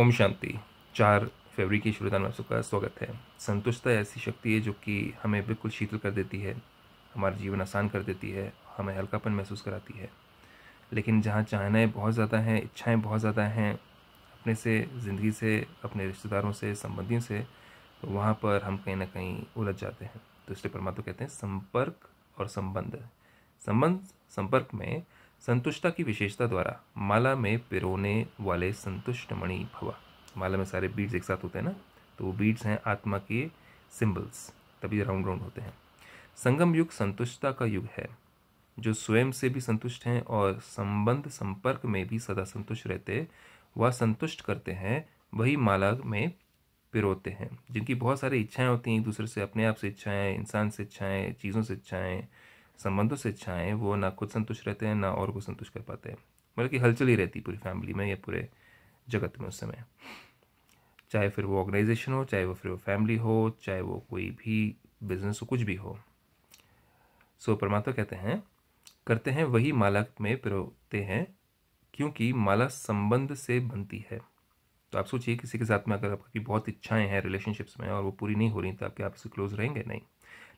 ओम शांति चार फरवरी की शुरुआत में सबका स्वागत है संतुष्टता ऐसी शक्ति है जो कि हमें बिल्कुल शीतल कर देती है हमारा जीवन आसान कर देती है हमें हल्कापन महसूस कराती है लेकिन जहाँ चाहनाएँ बहुत ज़्यादा हैं इच्छाएँ बहुत ज़्यादा हैं अपने से ज़िंदगी से अपने रिश्तेदारों से संबंधियों से तो वहाँ पर हम कहीं ना कहीं उलझ जाते हैं तो इसलिए परमात्मा कहते हैं संपर्क और संबंध संबंध संपर्क में संतुष्टता की विशेषता द्वारा माला में पिरोने वाले संतुष्ट मणि भवा माला में सारे बीड्स एक साथ होते हैं ना तो वो बीड्स हैं आत्मा के सिंबल्स तभी राउंड राउंड होते हैं संगम युग संतुष्टता का युग है जो स्वयं से भी संतुष्ट हैं और संबंध संपर्क में भी सदा संतुष्ट रहते व संतुष्ट करते हैं वही माला में पिरोते हैं जिनकी बहुत सारी इच्छाएं होती हैं एक दूसरे से अपने आप से इच्छाएं इंसान से इच्छाएं चीज़ों से इच्छाएं से इच्छाएँ वो ना खुद संतुष्ट रहते हैं ना और को संतुष्ट कर पाते हैं मतलब कि हलचल ही रहती पूरी फैमिली में या पूरे जगत में उस समय चाहे फिर वो ऑर्गेनाइजेशन हो चाहे वो फिर वो फैमिली हो चाहे वो कोई भी बिजनेस हो कुछ भी हो सो so, परमात्मा कहते हैं करते हैं वही माला में पिरोते हैं क्योंकि माला संबंध से बनती है तो आप सोचिए किसी के साथ में अगर आपकी बहुत इच्छाएं हैं रिलेशनशिप्स में और वो पूरी नहीं हो रही तो आप क्या आपसे क्लोज रहेंगे नहीं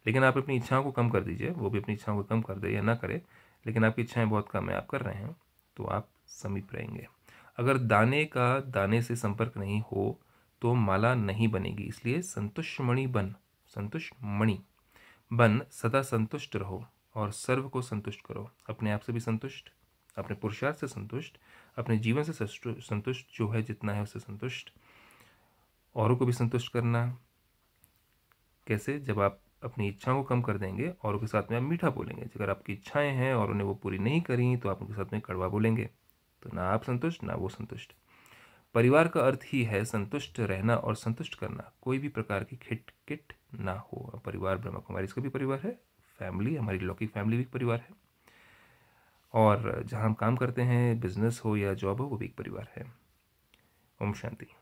लेकिन आप अपनी इच्छाओं को कम कर दीजिए वो भी अपनी इच्छाओं को कम कर दे या ना करे लेकिन आपकी इच्छाएं बहुत कम है आप कर रहे हैं तो आप समीप रहेंगे अगर दाने का दाने से संपर्क नहीं हो तो माला नहीं बनेगी इसलिए संतुष्टमणि बन संतुष्ट मणि बन सदा संतुष्ट रहो और सर्व को संतुष्ट करो अपने आप से भी संतुष्ट अपने पुरुषार्थ से संतुष्ट अपने जीवन से संतुष्ट जो है जितना है उससे संतुष्ट औरों को भी संतुष्ट करना कैसे जब आप अपनी इच्छाओं को कम कर देंगे और उनके साथ में आप मीठा बोलेंगे अगर आपकी इच्छाएं हैं और उन्हें वो पूरी नहीं करी तो आप उनके साथ में कड़वा बोलेंगे तो ना आप संतुष्ट ना वो संतुष्ट परिवार का अर्थ ही है संतुष्ट रहना और संतुष्ट करना कोई भी प्रकार की खिट किट ना हो परिवार ब्रह्मा कुमारी इसका भी परिवार है फैमिली हमारी लौकिक फैमिली भी परिवार है और जहाँ हम काम करते हैं बिजनेस हो या जॉब हो वो भी एक परिवार है ओम शांति